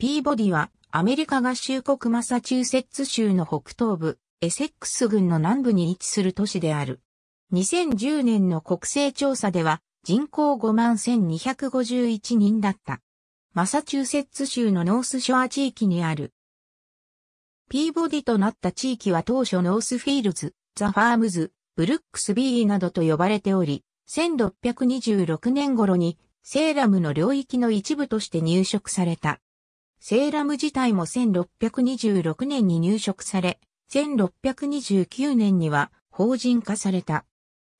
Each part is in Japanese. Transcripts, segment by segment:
ピーボディは、アメリカ合衆国マサチューセッツ州の北東部、エセックス郡の南部に位置する都市である。2010年の国勢調査では、人口5万1251人だった。マサチューセッツ州のノースショア地域にある。ピーボディとなった地域は当初ノースフィールズ、ザ・ファームズ、ブルックス・ビーなどと呼ばれており、1626年頃にセーラムの領域の一部として入植された。セーラム自体も1626年に入植され、1629年には法人化された。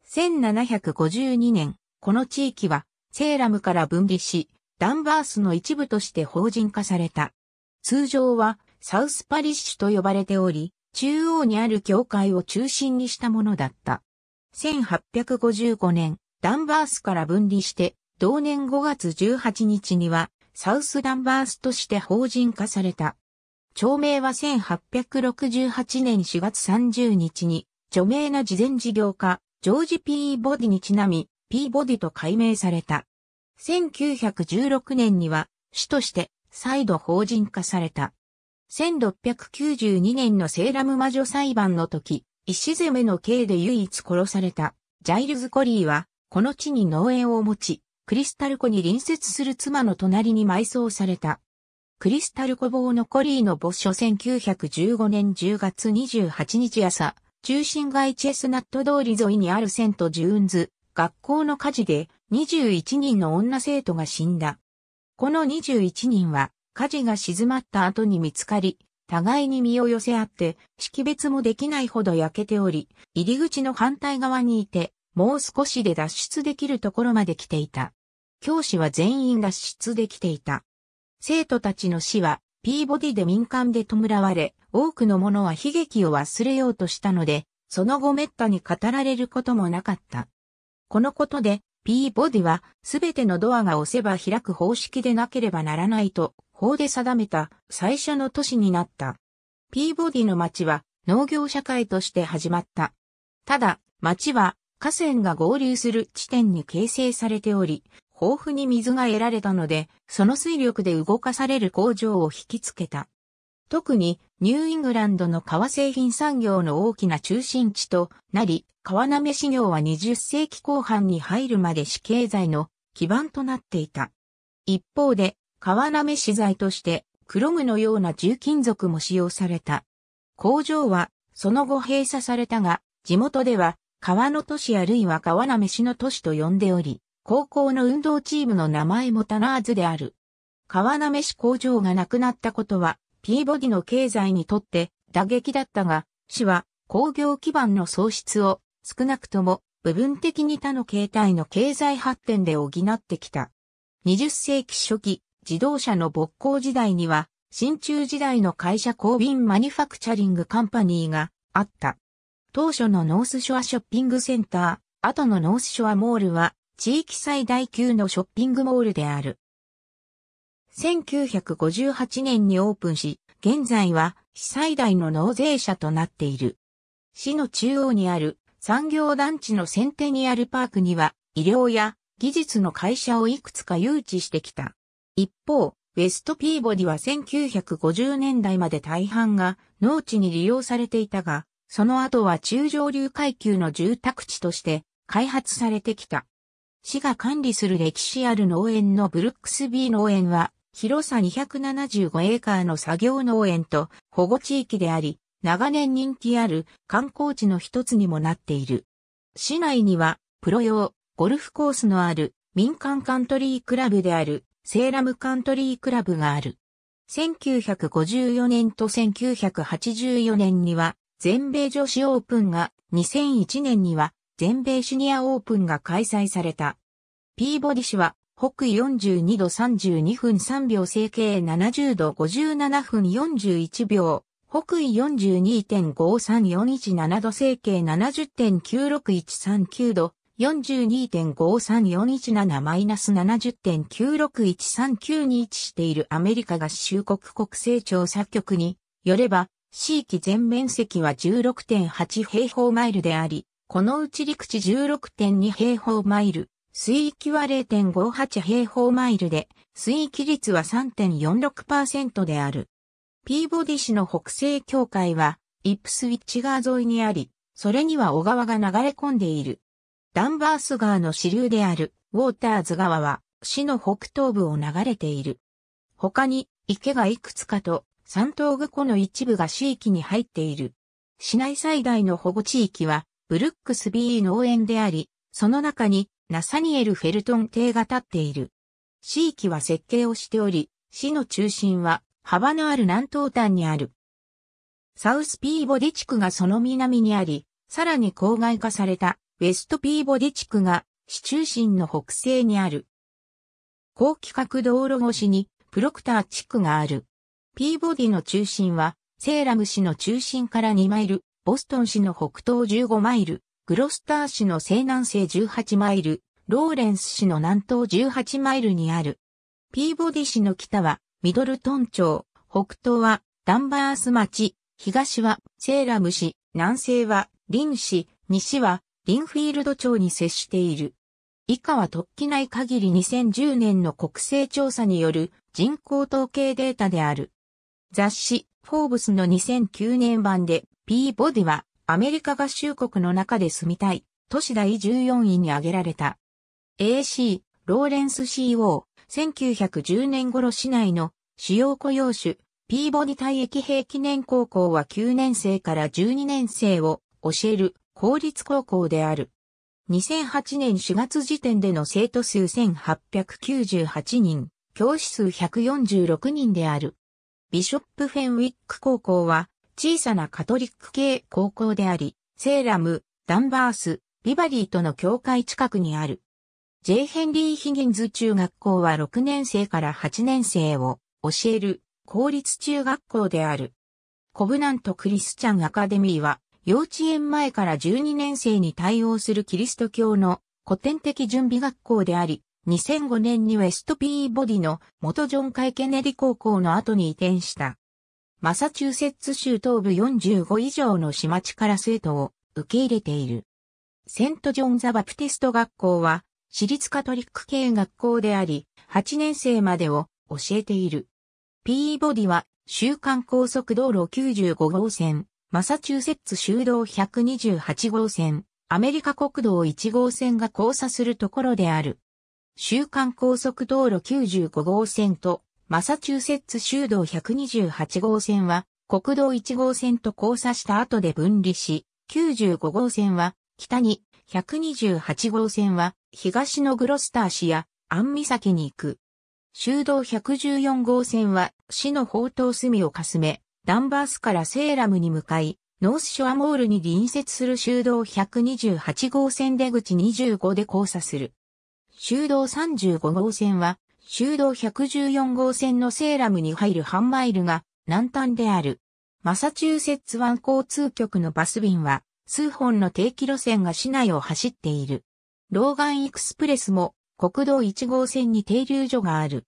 1752年、この地域はセーラムから分離し、ダンバースの一部として法人化された。通常はサウスパリッシュと呼ばれており、中央にある教会を中心にしたものだった。1855年、ダンバースから分離して、同年5月18日にはサウスダンバースとして法人化された。町名は1868年4月30日に、著名な慈善事業家、ジョージ・ピーボディにちなみ、ピーボディと改名された。1916年には、市として再度法人化された。1692年のセーラム魔女裁判の時、石攻めの刑で唯一殺された、ジャイルズ・コリーは、この地に農園を持ち、クリスタル湖に隣接する妻の隣に埋葬された。クリスタル湖坊のコリーの墓所1915年10月28日朝、中心街チェスナット通り沿いにあるセント・ジューンズ、学校の火事で21人の女生徒が死んだ。この21人は火事が静まった後に見つかり、互いに身を寄せ合って識別もできないほど焼けており、入り口の反対側にいて、もう少しで脱出できるところまで来ていた。教師は全員脱出できていた。生徒たちの死は、ピーボディで民間で弔われ、多くの者は悲劇を忘れようとしたので、その後滅多に語られることもなかった。このことで、ピーボディは、すべてのドアが押せば開く方式でなければならないと、法で定めた最初の都市になった。ピーボディの町は、農業社会として始まった。ただ、町は、河川が合流する地点に形成されており、豊富に水が得られたので、その水力で動かされる工場を引きつけた。特にニューイングランドの革製品産業の大きな中心地となり、川滑市業は20世紀後半に入るまで市経済の基盤となっていた。一方で、川滑資材としてクロムのような重金属も使用された。工場はその後閉鎖されたが、地元では川の都市あるいは川滑市の都市と呼んでおり、高校の運動チームの名前もタナーズである。川滑市工場がなくなったことは、ピーボディの経済にとって打撃だったが、市は工業基盤の喪失を少なくとも部分的に他の形態の経済発展で補ってきた。20世紀初期、自動車の勃興時代には、新中時代の会社工ンマニファクチャリングカンパニーがあった。当初のノースショアショッピングセンター、後のノースショアモールは地域最大級のショッピングモールである。1958年にオープンし、現在は市最大の納税者となっている。市の中央にある産業団地のセンテニアルパークには医療や技術の会社をいくつか誘致してきた。一方、ウェストピーボディは1950年代まで大半が農地に利用されていたが、その後は中上流階級の住宅地として開発されてきた。市が管理する歴史ある農園のブルックスビー農園は、広さ275エーカーの作業農園と保護地域であり、長年人気ある観光地の一つにもなっている。市内には、プロ用、ゴルフコースのある民間カントリークラブである、セーラムカントリークラブがある。1954年と1984年には、全米女子オープンが、2001年には、全米シニアオープンが開催された。ピーボディ氏は、北緯42度32分3秒整形70度57分41秒、北緯42.53417度整形70.96139度、42.53417マイナス70.96139に位置しているアメリカ合衆国国勢調査局によれば、地域全面積は16.8平方マイルであり、このうち陸地16.2平方マイル、水域は0.58平方マイルで、水域率は3.46%である。ピーボディ市の北西境界は、イップスウィッチ川沿いにあり、それには小川が流れ込んでいる。ダンバース川の支流である、ウォーターズ川は、市の北東部を流れている。他に、池がいくつかと、山東具湖の一部が市域に入っている。市内最大の保護地域は、ブルックス B 農園であり、その中にナサニエル・フェルトン邸が建っている。地域は設計をしており、市の中心は幅のある南東端にある。サウスピーボディ地区がその南にあり、さらに郊外化されたウェストピーボディ地区が市中心の北西にある。高規格道路越しにプロクター地区がある。ピーボディの中心はセーラム市の中心から2マイルボストン市の北東15マイル、グロスター市の西南西18マイル、ローレンス市の南東18マイルにある。ピーボディ市の北はミドルトン町、北東はダンバース町、東はセーラム市、南西はリン市、西はリンフィールド町に接している。以下は突起ない限り2010年の国勢調査による人口統計データである。雑誌、フォーブスの2009年版で、ピーボディはアメリカ合衆国の中で住みたい都市第14位に挙げられた。AC、ローレンス CO、1910年頃市内の主要雇用種、ピーボディ退役兵記念高校は9年生から12年生を教える公立高校である。2008年4月時点での生徒数1898人、教師数146人である。ビショップフェンウィック高校は小さなカトリック系高校であり、セーラム、ダンバース、ビバリーとの境界近くにある。J. ヘンリー・ヒギンズ中学校は6年生から8年生を教える公立中学校である。コブナント・クリスチャン・アカデミーは幼稚園前から12年生に対応するキリスト教の古典的準備学校であり、2005年にウェストピーボディの元ジョン・カイ・ケネディ高校の後に移転した。マサチューセッツ州東部45以上の市町から生徒を受け入れている。セント・ジョン・ザ・バプテスト学校は、私立カトリック系学校であり、8年生までを教えている。P ボディは、週刊高速道路95号線、マサチューセッツ州道128号線、アメリカ国道1号線が交差するところである。週刊高速道路95号線とマサチューセッツ州道128号線は、国道1号線と交差した後で分離し、95号線は、北に、128号線は、東のグロスター市や、アンケに行く。州道114号線は、市の宝刀隅をかすめ、ダンバースからセーラムに向かい、ノースショアモールに隣接する州道128号線出口25で交差する。州道35号線は修道114号線のセーラムに入る半マイルが南端である。マサチューセッツ湾交通局のバス便は、数本の定期路線が市内を走っている。ローガンエクスプレスも国道1号線に停留所がある。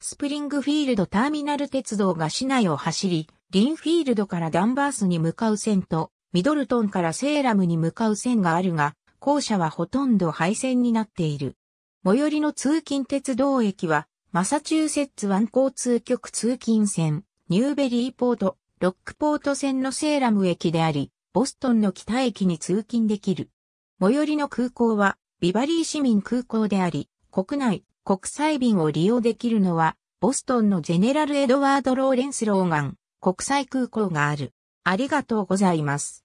スプリングフィールドターミナル鉄道が市内を走り、リンフィールドからダンバースに向かう線と、ミドルトンからセーラムに向かう線があるが、校舎はほとんど廃線になっている。最寄りの通勤鉄道駅は、マサチューセッツ湾交通局通勤線、ニューベリーポート、ロックポート線のセーラム駅であり、ボストンの北駅に通勤できる。最寄りの空港は、ビバリー市民空港であり、国内、国際便を利用できるのは、ボストンのジェネラル・エドワード・ローレンス・ローガン、国際空港がある。ありがとうございます。